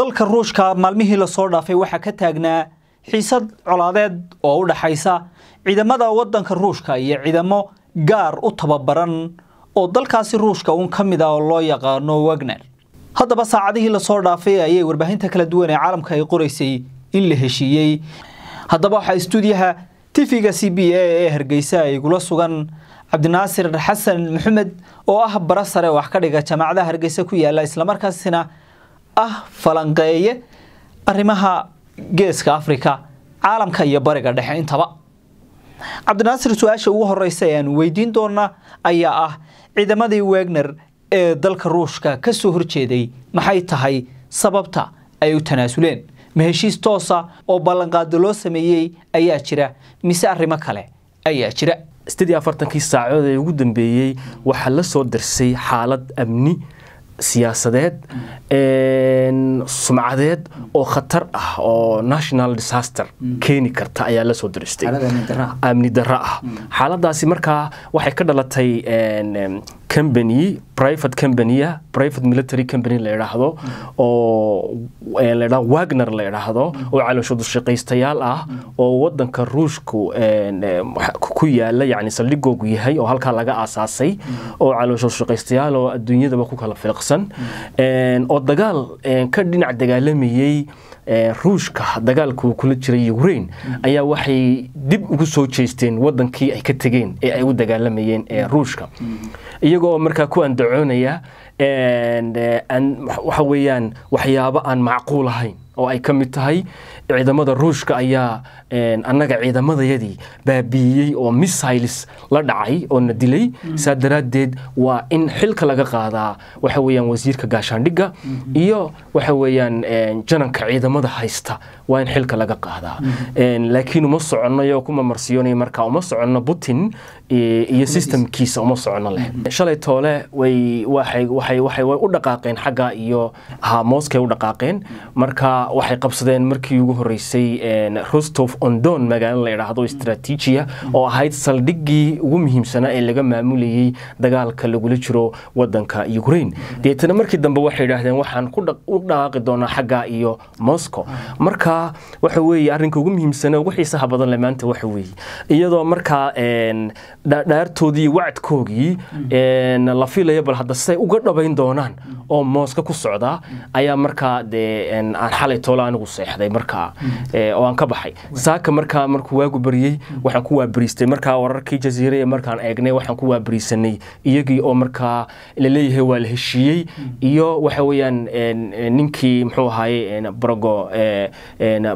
dalka ruushka maalmihii lasoo dhaafay waxaa ka taagnaa xiisad colaadeed oo u dhaxaysa ciidamada waddanka ruushka iyo ciidamo gaar u tababaran oo dalkaasi ruushka uun ka mid ah oo loo yaqaano wagner haddaba saacadihii lasoo dhaafay ayay warbaahinta kala duwan ee caalamka ay qoraysay in la heshiiyey haddaba waxaa istuudiyaha t v ga c b a ee hargeysa ay igula sugan cabdinaasir xasan maxamed oo ah bara sare wax ka dhiga jaamacadaha hargeysa ku yaala islamarkaasina ah falanqeeye arrimaha geeska afrika caalamka iyo bariga dhexe intaba cabdinaasir su-aasha ugu horreysa ee aanu weydiin doonaa ayaa ah ciidamadii wegner ee dalka ruushka ka soo horjeeday maxay tahay sababta ay u tanaasuleen ma heshiis toosa oo ballanqaada loo sameeyey ayaa jira mise arrimo kale ayaa jira sidii afartankii saacood ee ugu dambeeyey waxaa la soo dirsay xaalad amni siyaasadeed sumcadeed oo khatar ah oo national disaster mm. keeni karta ayaa lasoo daristay diristay amni dara ah, ah. Mm. xaaladaasi markaa waxay ka dhalatay company private companyaa private military company la idhaahdo oo ladha wagner la idhaahdo oo calooshadushaqaystayaal ah oo wadanka ruushku ku yaala yani saldhigoogu yahay oo halkaa laga aasaasay oo calooshadushaqaystayaal oo adduunyadaba ku kala fiiqsan oo dagaal ka dhinac dagaalamayey ruushka dagaalka kula jiray ukraine ayaa waxay dib ugu soo jeesteen wadankii ay ka tegeen ee ay u dagaalamayeen ruushka iyagoo markaa ku andacoonaya waxa weeyaan waxyaabo aan macquul ahayn oo ay ka mid tahay ciidamada ruushka ayaa annaga ciidamadayadii baabiiyey oo missiles la dhacay oo na dilay mm-hmm. saa daraaddeed waa in xilka laga qaadaa waxa weeyaan wasiirka gaashaandhigga mm-hmm. iyo waxa weeyaan jananka ciidamada haysta waa in xilka laga qaadaa mm-hmm. laakiin uma soconnayo kuma marsiyoonay marka uma soconno putin iyo systemkiisa uma soconno leh shalay toole way waxay waxay waxay u dhaqaaqeen xagga iyo ha mooskay u dhaqaaqeen marka waxay qabsadeen markii ugu horeysay rostof ondon magaalo la idhaahdo istraatiijiya oo ahayd saldhiggii ugu muhiimsanaa ee laga maamulayey dagaalka lagula jiro wadanka ukrain deetana markii dambe waxay idhaahdeen waxaan u dhaqaaqi doonaa xaggaa iyo moscow marka waxa weeye arrinka ugu muhiimsana ugu badan le maanta waxa weeye iyadoo markaa dhaartoodii wacdkoogii la fiilaya bal hadda siday uga dhabayn doonaan oo mooska ku socdaa ayaa markaa dee aan xal xalaytoole anigu seexday markaa eh, oo aan ka baxay saaka markaa markuu waagu bariyey waxaan ku waabariistay markaa wararkii jaziira ee markaan eegnay waxaan ku waabariisanay iyagii oo markaa laleeyahay waa la heshiiyey iyo waxa weeyaan eh, ninkii muxuu ahaayey eh, brago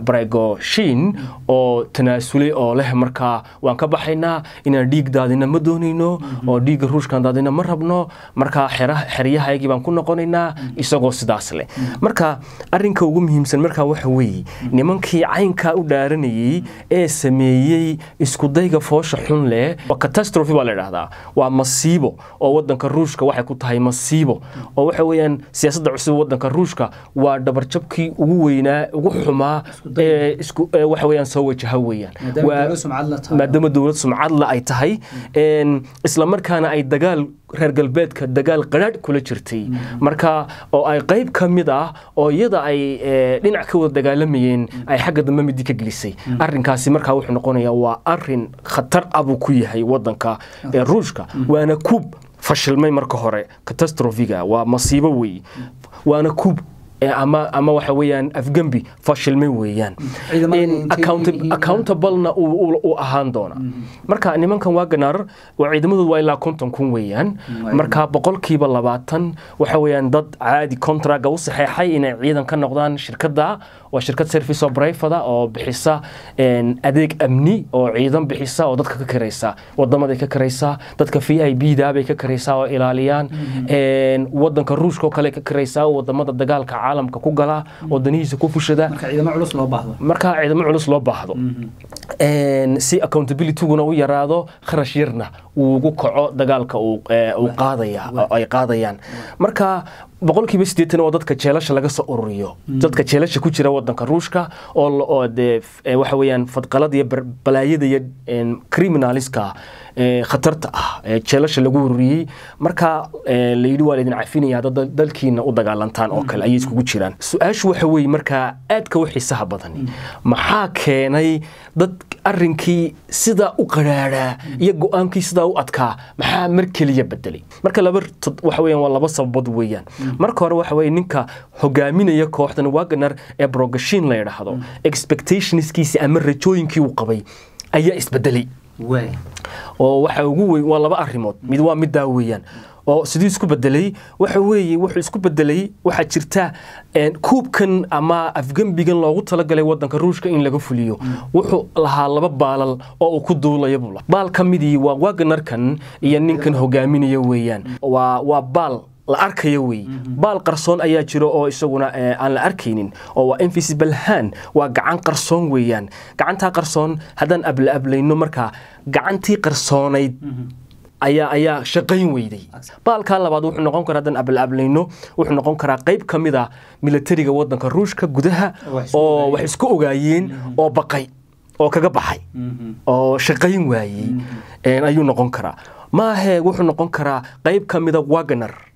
brago shiin oo tanaasulay oo leh markaa waan ka baxaynaa inaan dhiig daadina ma doonayno oo dhiigga ruushkan daadina ma rabno markaa xeryahaygii baan ku noqonaynaa isagoo sidaas leh marka arrinka ugu muhiim muhiimsan markaa waxa weeye nimankii caynkaa u dhaaranayey ee sameeyey iskudayga foosha xun leh waa catastrophe baa la dhahdaa waa masiibo oo wadanka ruushka waxay ku tahay masiibo oo waxa weyaan siyaasadda cusub wadanka ruushka waa dhabarjabkii ugu weynaa ugu xumaa ee waxa weyaan soo wajaha weeyaan maadaama dowlad sumcadla ay tahay mm. islamarkaana ay dagaal reer galbeedka dagaal qadhaadh kula jirtay marka oo ay qayb ka mid ah oo iyada ay eh, dhinac ka wada dagaalamayeen ay xagga dambe midi ka gelisay arinkaasi markaa wuxuu noqonayaa waa arin khatar abuu ah ku yahay wadanka eh, ruushka waana kuub fashilmay marka hore catastrophiga waa masiibo wey waana kuub Eh, ama ama waxa weeyaan afgembi fashilmay weeyaan accountablena uu ahaan doona mm. marka nimankan waa ganaarar ciidamadoodu waa ilaa konton kun weeyaan mm, marka boqolkiiba labaatan waxa weeyaan dad caadi contraga u saxeexay inay ciidan ka noqdaan shirkadda waa shirkad service operafada oo bixisa adeeg amni oo ciidan bixisa oo dadka ka karaysa wadamaday ka karaysaa dadka v i b da ka karaysaa oo ilaaliyaan mm-hmm. wadanka ruushka oo kale ka karaysaa wadamada dagaalka caalamka ku galaa wadanihiisa ku fushada markaa ciidamo culus loo baahdo mhm. si accountabilityguna u yaraado kharash yarna uugu kaco dagaalka ay qaadayaan marka boqol kiiba sideetan oo dadka jeelasha laga soo ururiyo mm. dadka jeelasha ku jira wadanka ruushka oo dee eh, waxa weyaan fadqalada iyo balaayada iyo criminaliska eh, khatarta ah eh, jeelasha lagu ururiyey marka layidhi waa laydin cafinaya hadad dalkiina u dagaalantaan oo kale ayay iskugu jiraan mm. su-aashu waxa weye markaa aadka u xiisaha badani mm. maxaa keenay dad arinkii sidaa u qaraaraa iyo go-aankii sidaa u adkaa maxaa mar keliya bedelay marka labawaxaweyan waa laba sababood weeyaan mm. marka hore waxa ninka hogaaminaya kooxdan wagner ee brogashin la yidhaahdo mm. expectationskiisa ama rajooyinkii uu qabay ayaa isbedelay oo waxaa ugu weyn waa laba arimood mid waa middaa weeyaan oo siduu isku bedelay waxa weeye wuxuu isku bedelay waxaa jirta kuubkan ama afgembigan loogu talagalay wadanka ruushka in laga fuliyo wuxuu lahaa laba baalal oo uu ku duulaya baal ka midii waa wagnarkan iyo ninkan hogaaminaya weeyaan waa baal la arkayo wey mhm. baal qarsoon ayaa jiro oo isaguna eh, aan la arkaynin oo waa invisibalhan waa gacan qarsoon weeyaan gacantaa qarsoon haddaan abla markaa gacantii qarsoonayd mhm. ayaa ayaa shaqayn weyday baalkaa labaad wuxuu noqon karaa haddaan ablaableyno wuxuu noqon karaa qayb ka mid ah militariga waddanka ruushka gudaha oo wax isku ogaayeen mhm. oo baqay oo kaga baxay oo shaqayn waayey ayuu noqon karaa maahee wuxuu noqon karaa qayb ka mida wagner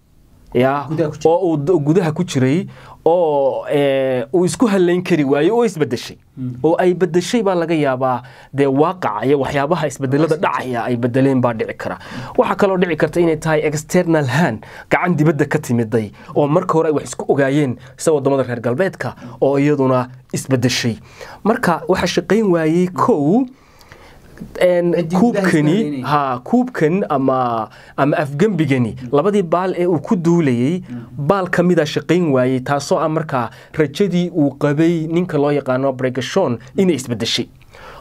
ya oo uu gudaha ku jiray oo eh, uu isku halayn kari waaye oo isbedeshay hmm. oo ay bedeshay baa laga yaabaa dee waaqaca iyo waxyaabaha isbedelada dhacaya ay bedeleen baa dhici kara waxaa kaloo dhici karta inay tahay external han gacan dibadda ka timiday oo marka hore ay wax isku ogaayeen sida waddamada reer galbeedka oo iyaduna isbedeshay marka waxa shaqayn waayey kow kuubkani ha kuubkan ama ama afgembigani mm. labadii baal ee eh, uu ku duulayey eh, mm. baal ka mida shaqayn waayey taasoo ah markaa rajadii uu qabay ninka loo yaqaano bregashon mm. inay isbedeshay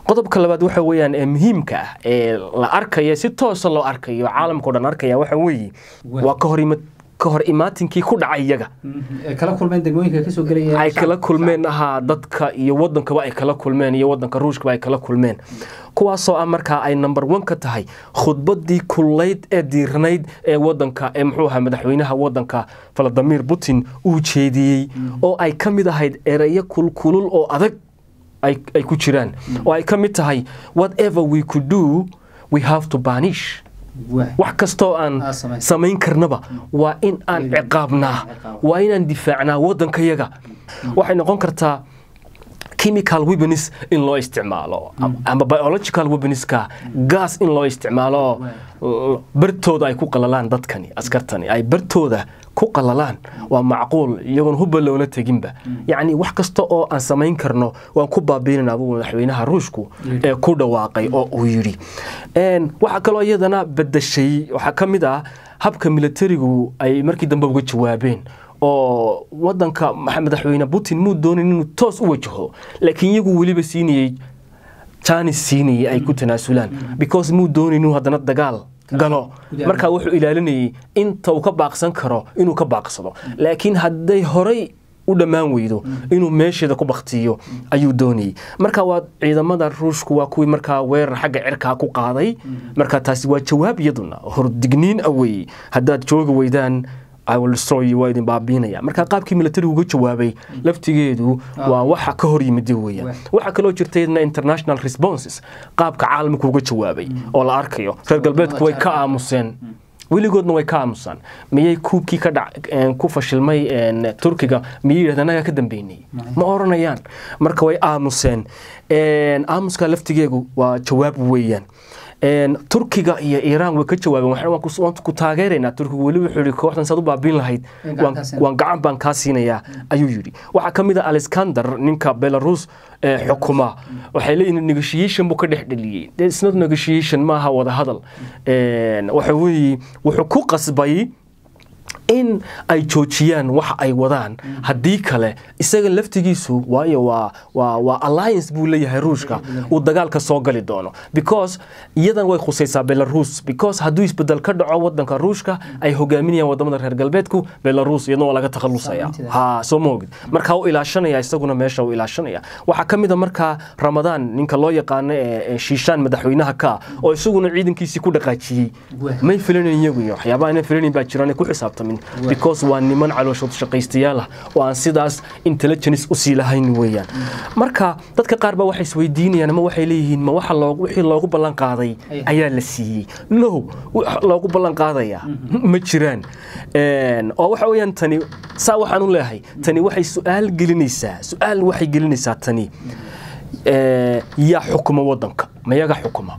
qodobka labaad waxa weeyaan ee eh, muhiimka ah ee la arkaya si toosa loo arkayo caalamkao dhan arkaya waxa weeye waa ka hor imid ka hor imaatinkii ku dhacay iyaga ay kala kulmeen ahaa dadka iyo wadankaba ay kala kulmeen iyo wadanka ruushkaba ay kala kulmeen kuwaasoo ah markaa ay number one ka tahay khudbadii kullayd ee diirnayd ee wadanka ee muxuu ahaa madaxweynaha wadanka valadimir putin uu jeediyey mm. oo ay ka mid ahayd ereyo kulkulul oo adag ay ku jiraan mm. oo ay ka mid tahay whatever we could do we have to banish wax kastoo aan ah, samayn karnaba waa in aan ciqaabnaa waa inaan difaacnaa waddankayaga mm. waxay noqon kartaa chemical weapons in loo isticmaalo mm. ama biological weaponska mm. gaas in loo isticmaalo bartooda ay ku qalalaan dadkani askartani ay bartooda ku qalalaan waa macquul iyagoon hubba loola teginba mm. yacni wax kasta oo aan samayn karno waan ku baabiinana adugu madaxweynaha ruushku mm. ee ku dhawaaqay oo mm. uu yidhi waxaa kaloo iyadana bedashay waxaa ka mid ah habka milatarigu ay markii dambe uga jawaabeen oo wadanka madaxweyne putin muu doonin inuu toos u wajaho laakiin iyagu weliba siinayey jaanis siinayay ay ku tanaasulaan because muu doonay inuu haddana dagaal galo markaa wuxuu ilaalinayay inta uu ka baaqsan karo inuu ka baaqsado laakiin hadday horay u dhammaan weydo mm. inuu meesheeda ku baktiiyo mm. ayuu doonayay marka waa ciidamada ruushku waa kuwii markaa weerar xagga cirkaa ku qaaday mm. marka taasi waa jawaab iyaduna hordigniin awey haddaad joogi weydaan waa idin baabiinaya marka qaabkii milatarigu uga jawaabay laftigeedu ah. waa waxa ka hor yimid weeyaan waxaa kaloo jirta iyadna international responses qaabka caalamka uga jawaabay hmm. oo la arkayo reer galbeedku way ka aamuseen hmm. weligoodna way ka aamusaan miyay kuubkii eh, ku fashilmay eh, turkiga miyay yidhahdeen anagaa ka dambeynay hmm. ma oranayaan marka way aamuseen eh, aamuska laftigeegu waa jawaab weeyaan turkiga iyo iiraan way ka jawaabeen ku taageeranaa turkiga weli wuxuu i kooxdan saad u baabiin lahayd waan gacan baan kaa siinayaa ayuu yidhi waxaa ka mid a ah alexander ninka belarus xukuma waxay leeyihin negotiation buu ka dhex dheliyey isnad negotiation maaha wada hadal waxa weeye wuxuu ku qasbay in ay joojiyaan wax ay wadaan haddii kale isaga laftigiisu waayo waa alliance buu leeyahay ruushka uu dagaalka soo gali doono because iyadan way khusaysaa belarus because hadduu isbedel ka dhaco wadanka ruushka ay hogaaminayaan wadamada reer galbeedku belarus iyadna waa laga takhalusaya ha soo maogid markaa u ilaashanaya isaguna meesha u ilaashanaya waxaa ka mid a markaa ramadaan ninka loo yaqaano ee shiishaan madaxweynaha ka oo isaguna ciidankiisii ku dhaqaajiyey may filanayn iyagu iyo waxyaabaha inaan filanayn baa jiraan ku xisaabtamin lahayn because waa niman calooshood shaqaystayaal ah oo aan sidaas intelligence usii lahayn weyaan marka dadka qaar baa waxay isweydiinayaan ama waxay leeyihiin ma waxa wixii loogu ballan qaaday ayaa la siiyey no loogu ballan qaadaya mm-hmm. ma jiraan oo waxa weyaan tani saa waxaan u leehay tani waxay su-aal gelinaysaa su-aal waxay gelinaysaa tani yaa xukuma wadanka mayaga xukuma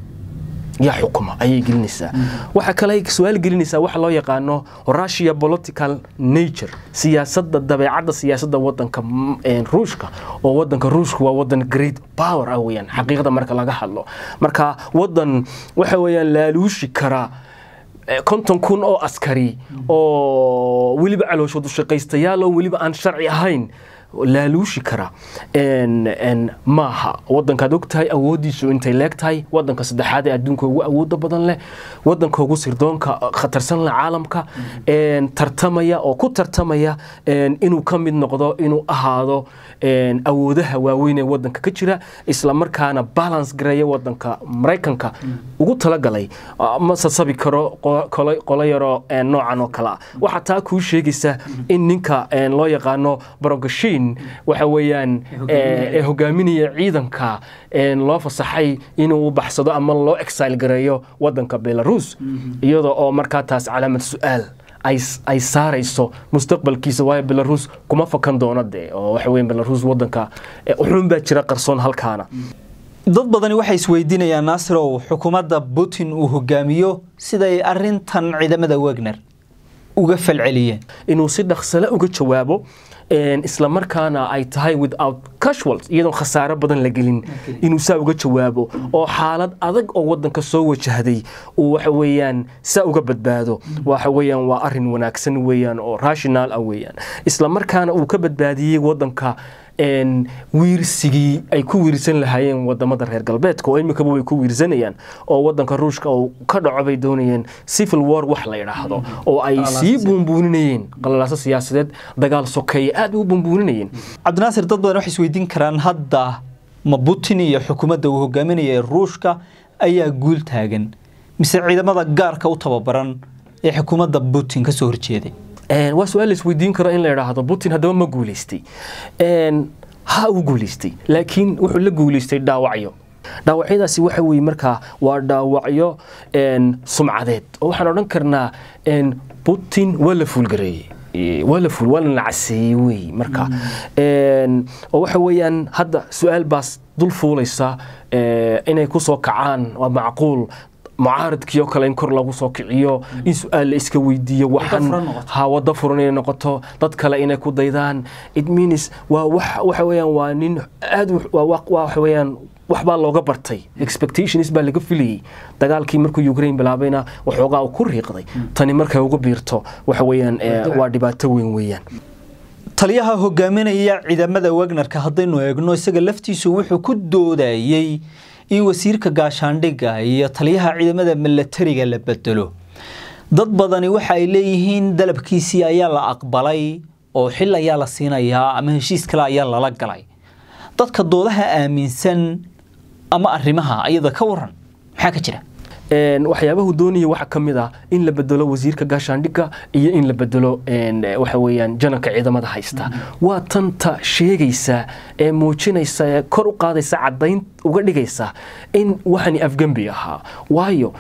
yaa xukuma ayay gelinaysaa waxaa kale su-aal gelinaysaa waxa loo yaqaano russia political nature siyaasadda dabeecadda siyaasadda wadanka eh, ruushka oo wadanka ruushka waa wadan great power ah weyaan xaqiiqda marka laga hadlo marka wadan waxa weeyaan laaluushi kara eh, konton kun oo askari oo weliba calooshood ushaqaystayaal oo weliba aan sharci ahayn laaluushi kara maaha wadankaad ogtahay awoodiisu intay leegtahay wadanka saddexaad ee adduunka ugu awooda badan leh wadanka ugu sirdoonka uh, khatarsan leh caalamka mm-hmm. tartamaya oo ku tartamaya inuu ka mid noqdo inuu ahaado awoodaha waaweyn ee wadanka ka jira islamarkaana balance gareeya wadanka maraykanka mm-hmm. ugu talagalay uh, ma sasabi karo qolo yaroo noocan oo kalea mm-hmm. waxaa taa kuu sheegaysa in ninka loo yaqaano brogashin weyn waxa weeyaan ee hogaaminaya ciidanka loo fasaxay inuu baxsado ama loo exile gareeyo wadanka belarus mm-hmm. iyada oo markaa taas calaamad su-aal ay saarayso mustaqbalkiisa waayo belarus kuma fakan doono dee oo waxa belarus wadanka uxuun baa jira qarsoon halkaana mm. dad badani waxay isweydiinayaan naasirow xukuumadda putin uu hogaamiyo siday arintan ciidamada wagner uga falceliyeen inuu si dhaqsale uga jawaabo isla markaana ay tahay without casual iyadoon khasaaro badan la gelin inuu saa uga jawaabo oo xaalad adag oo wadanka soo wajahday uu waxa weeyaan saa uga badbaado waxa weeyaan waa arin wanaagsan weeyaan oo rational ah weeyaan isla markaana uu ka badbaadiyey wadanka wiirsigii ay ku wiirsan lahaayeen wadamada reer galbeedka oo imikaba way ku wiirsanayaan oo wadanka ruushka uu ka dhaco bay doonayeen civil war wax la idhaahdo oo ay sii buunbuuninayeen qalalaaso siyaasadeed dagaal sokeeye aada u buunbuuninayeen cabdinaasir dad badan waxay isweydiin karaan hadda ma putin iyo xukuumadda uu hogaaminaya ee ruushka ayaa guul taagan mise ciidamada gaarka u tababaran ee xukuumadda putin ka soo horjeeday waa su-aal laisweydiin karo in la idhaahdo putin haddaba ma guuleystay ha uu guuleystay laakiin wuxuu la guuleystay dhaawacyo dhaawacyadaasi waxa weye markaa waa dhaawacyo sumcadeed oo waxaan odhan karnaa putin waa la fuulgareeyey waa la ful waa la nacaseeyey wey marka mm. oo waxa weeyaan hadda su-aal baas dul fuulaysa inay kusoo kacaan waa macquul mucaaradkii oo kale in kor lagu soo kiciyo in su-aal la iska weydiiyo waxaan ha furan inay noqoto dad kale inay ku daydaan idminis waa waxa weeyaan waa nin aad waa waxbaa looga bartay expectations baa laga filayey dagaalkii markuu ukraine bilaabayna waxoogaa uu ku riiqday tani markay ugu biirto waxa weeyaan eh, waa dhibaato weyn weeyaan taliyaha hogaaminaya ciidamada wagnerka haddaynu eegno isaga laftiisu wuxuu ku doodayey in wasiirka gaashaandhigga iyo taliyaha ciidamada milatariga la bedelo dad badani waxa ay leeyihiin dalabkiisii ayaa la aqbalay oo xil ayaa la siinayaa ama heshiis kale ayaa lala galay dadka doodaha aaminsan ama arrimaha iyada ka waran maxaa ka jira waxyaabahu doonaya waxa ka mid ah in la bedelo wasiirka gaashaandhigga iyo in la bedelo waxa weeyaan jananka ciidamada haysta waa tanta sheegaysa ee muujinaysa ee kor u qaadaysa caddayn uga dhigaysa in waxani afgembi ahaa waayo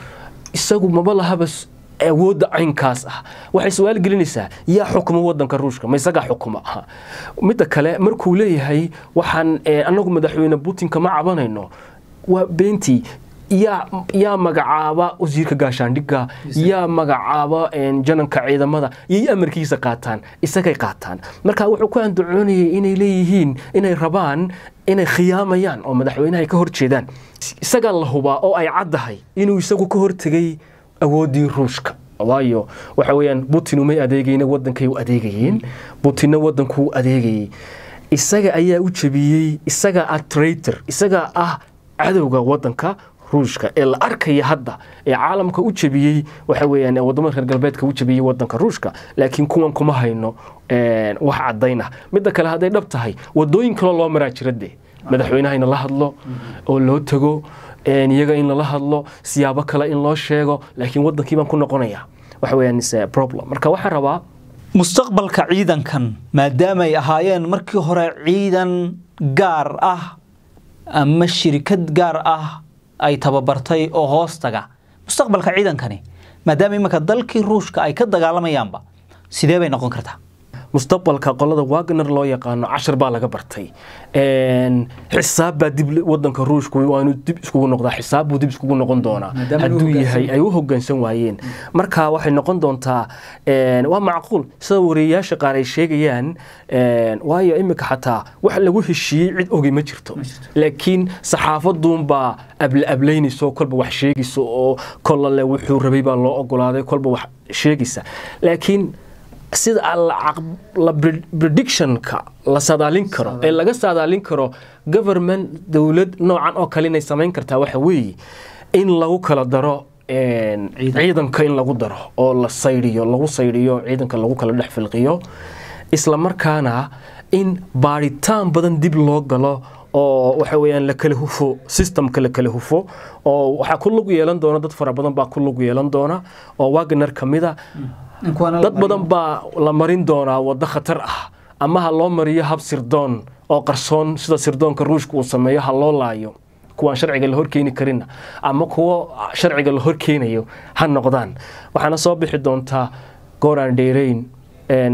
isagu maba lahaba awoodda caynkaas ah waxay su-aal gelinaysaa yaa xukuma wadanka ruushka ma isagaa xukuma ah midda kale markuu leeyahay waxaan annagu madaxweyne putin kama cabanayno waa beentii yaa magacaaba wasiirka gaashaandhigga yaa magacaaba jananka ciidamada iyay amarkiisa qaataan isagay qaataan marka wuxuu ku andacoonayay inay leeyihiin inay rabaan inay khiyaamayaan oo madaxweynaha ka horjeedaan isagaa la hubaa oo ay caddahay inuu isagu ka hortegay awooddii ruushka waayo waxa weyaan butin umay adeegayna wadankay u adeegayeen butinna wadankuu adeegayay isaga ayaa u jabiyey isagaa ah traitor isagaa ah cadowga wadanka ruushka ee la arkaya hadda ee caalamka u jabiyey waxa wadamada reer galbeedka u jabiyey wadanka ruushka laakiin kuwan kuma hayno wax cadaynah midda kale hadday dhab tahay wadooyin kaloo loo maraa jira de madaxweynaha in lala hadlo oo loo tago iyaga in lala hadlo siyaabo kale in loo sheego laakiin wadankii baan ku noqonaya waxa problem marka waxaan rabaa mustaqbalka ciidankan maadaama ay ahaayeen markii hore ciidan gaar ah ama shirikad gaar ah ay tababartay oo hoos taga mustaqbalka ciidankani maadaama imanka dalkii ruushka ay ka dagaalamayaanba sidee bay noqon kartaa mustaqbalka qolada wagner loo yaqaano cashar baa laga bartay xisaabbaa dib wadanka ruushku waanu dib iskugu noqdaa xisaabbuu dib iskugu noqon doonaa hadduu yahay ay u hoggaansan waayeen marka waxay noqon doontaa waa macquul sida wareeyayaasha qaar ay sheegayaan waayo iminka xataa wax lagu heshiiyey cid ogi ma jirto laakiin saxaafaduunbaa abla ablaynayso kolba wax sheegayso oo kollale wuxuu rabay baa loo ogolaaday kolba wax sheegaysa laakiin sida la predictionka la saadaalin karo ee laga saadaalin karo government dowlad noocan oo kale inay samayn kartaa waxa weeye in lagu kala daro ciidanka in lagu daro oo la saydhiyo lagu saydhiyo ciidanka lagu kala dhex filqiyo islamarkaana in baaritaan badan dib loo galo oo waxa weyaan la kala hufo systemka la kala hufo oo waxaa ku lug yeelan doona dad fara badan baa ku lug yeelan doona oo wagner kamida dad badan baa la marin doonaa waddo khatar ah ama ha loo mariyo hab sirdoon oo qarsoon sida sirdoonka ruushka uu sameeyo ha loo laayo kuwaan sharciga la horkeeni karinna ama kuwo sharciga la horkeenayo ha noqdaan waxaana soo bixi doontaa goor dheerayn Eh,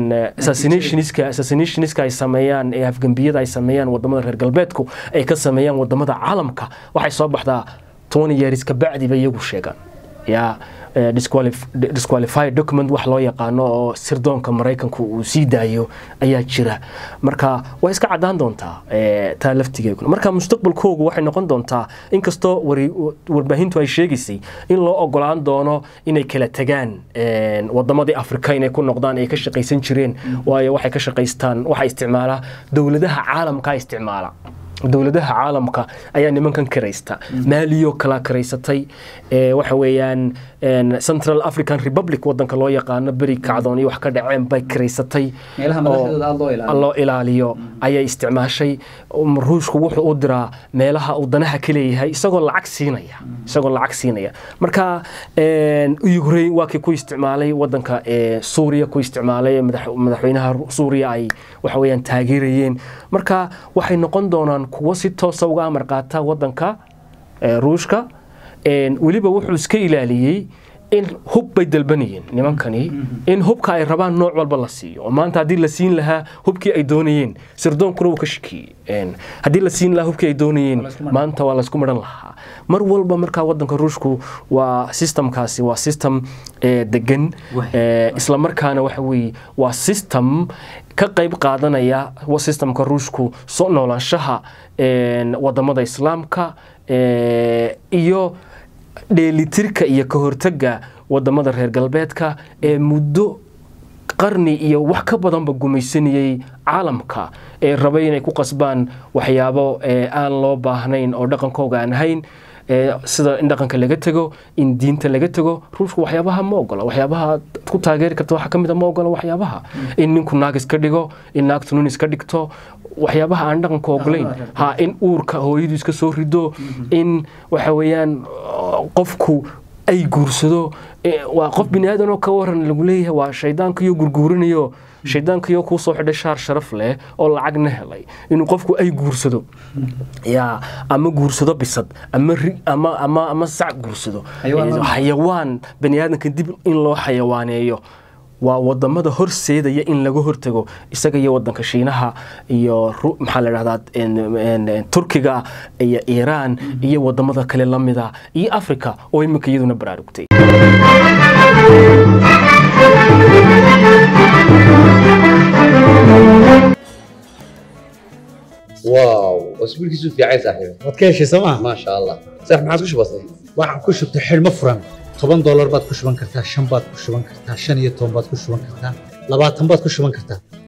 assassinationska ay sameeyaan ee afgambiyada ay sameeyaan wadamada reer galbeedku ay ka sameeyaan wadamada caalamka waxay soo baxdaa toban yeeris kabacdiba iyagu sheegaan yaa eh, disqualified document wax loo yaqaano oo sirdoonka maraykanka uu sii daayo ayaa jira marka way iska cadaan doontaa eh, taa laftigeeguna marka mustaqbalkoogu waxay noqon doontaa inkastoo warbaahintu ay sheegaysay in loo ogolaan doono inay kala tagaan eh, wadamadii afrika inay ku noqdaan ay ka shaqaysan jireen mm. waayo waxay ka shaqaystaan waxaa isticmaala dowladaha caalamka isticmaala dowladaha caalamka ayaa nimankan kiraysta maaliyo mm. kala kiraysatay waxa weeyaan central african republic wadanka loo yaqaano beri kacdooniyo wax ka dhaceen bay kiraysatay loo ilaaliyo mm. ayay isticmaashay um, ruushku wuxuu u diraa meelaha uu danaha ka leeyahay isagoo lacag siinaya mm. isagoo lacag siinaya marka ukrain waa ku isticmaalay wadanka suuriya ku isticmaalay madaxweynaha suuriya ay waxa weeyaan taageerayeen marka waxay noqon doonaan kuwo si toosa uga amar qaata wadanka eh, ruushka weliba wuxuu iska ilaaliyey in hub bay dalbanayeen nimankani mhm. in hubka ay rabaan nooc walba la siiyo oo maanta haddii la siin lahaa hubkii ay doonayeen sirdoonkuna wuu ka shakiyey haddii la siin lahaa hubkii ay doonayeen maanta waa laysku maran lahaa mar walba markaa wadanka ruushku waa sistamkaasi waa sistam eh, degan eh, islamarkaana waxa weye waa sistam ka qayb qaadanaya sistamka ruushku soo noolaanshaha wadamada islaamka eh, iyo dheelitirka iyo ka hortaga wadamada reer galbeedka ee muddo qarni iyo wax ka badanba gumaysanayey caalamka ee rabay inay ku qasbaan waxyaabo eh, aan loo baahnayn oo dhaqankooga aan ahayn eh, sida in dhaqanka laga tago in diinta laga tago ruushku waxyaabaha ma ogola waxyaabaha ku taageeri karta waxa ka mid ah ma ogola waxyaabaha mm. in ninku naag iska dhigo in naagtu nin iska dhigto waxyaabaha aan dhaqanka ogolayn ha in uurka hooyadu iska soo rido mhm. in waxa weyaan qofku ay guursado e, waa qof biniaadan oo ka waran lagu leeyahay waa shaydaankayo gurguurinayo mm. shaydaankayo kuusoo xidhay shaar sharaf leh oo lacagna helay inuu qofku ay guursado mm. ya ama guursado bisad ama rig ama ama ama sac guursado xayawaan baniaadanka eh, dib in loo xayawaaneeyo waa wadamada horseedaya in laga hortago isaga iyo wadanka shiinaha iyo maxaa la dhahdaa turkiga iyo iiraan iyo wadamada kale la mida iyo africa oo iminka iyaduna baraarugtay واو toban doolar baad ku shuban kartaa shan baad ku shuban kartaa shan iyo toban baad ku shuban kartaa labaatan baad ku shuban kartaa